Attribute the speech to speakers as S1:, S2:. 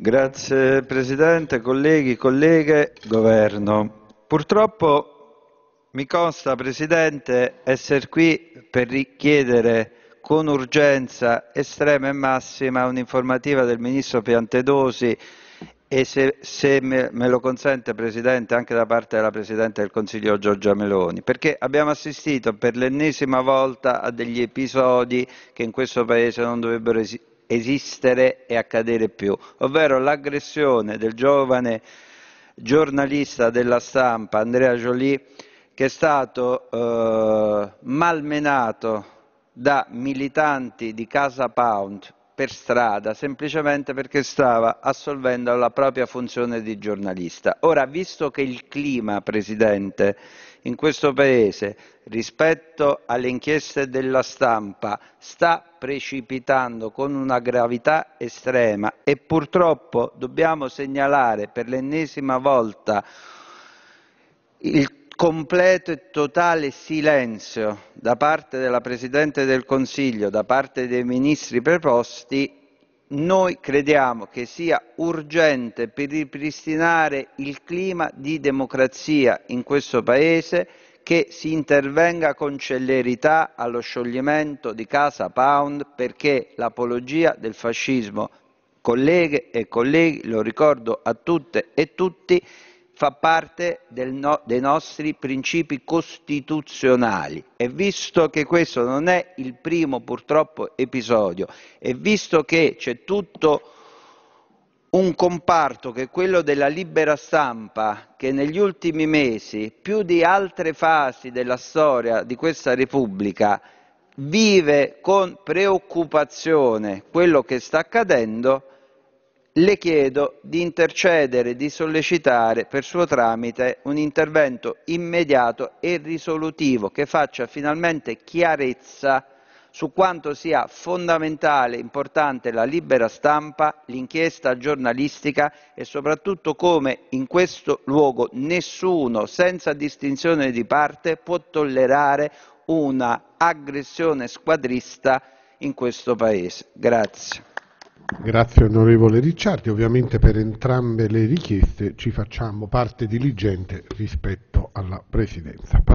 S1: Grazie Presidente, colleghi, colleghe, Governo. Purtroppo mi consta, Presidente, essere qui per richiedere con urgenza estrema e massima un'informativa del Ministro Piantedosi e se, se me, me, lo consente Presidente anche da parte della Presidente del Consiglio Giorgia Meloni, perché abbiamo assistito per l'ennesima volta a degli episodi che in questo Paese non dovrebbero esistere esistere e accadere più, ovvero l'aggressione del giovane giornalista della stampa Andrea Jolie che è stato eh, malmenato da militanti di Casa Pound per strada semplicemente perché stava assolvendo la propria funzione di giornalista. Ora, visto che il clima, Presidente, in questo Paese rispetto alle inchieste della stampa sta precipitando con una gravità estrema e purtroppo dobbiamo segnalare per l'ennesima volta il completo e totale silenzio da parte della Presidente del Consiglio, da parte dei ministri preposti, noi crediamo che sia urgente per ripristinare il clima di democrazia in questo Paese che si intervenga con celerità allo scioglimento di Casa Pound perché l'apologia del fascismo, colleghe e colleghi, lo ricordo a tutte e tutti, fa parte no, dei nostri principi costituzionali e visto che questo non è il primo purtroppo episodio e visto che c'è tutto un comparto che è quello della libera stampa che negli ultimi mesi più di altre fasi della storia di questa Repubblica vive con preoccupazione quello che sta accadendo le chiedo di intercedere, di sollecitare per suo tramite un intervento immediato e risolutivo che faccia finalmente chiarezza su quanto sia fondamentale e importante la libera stampa, l'inchiesta giornalistica e soprattutto come in questo luogo nessuno, senza distinzione di parte, può tollerare un'aggressione squadrista in questo Paese. Grazie. Grazie onorevole Ricciardi, ovviamente per entrambe le richieste ci facciamo parte diligente rispetto alla Presidenza.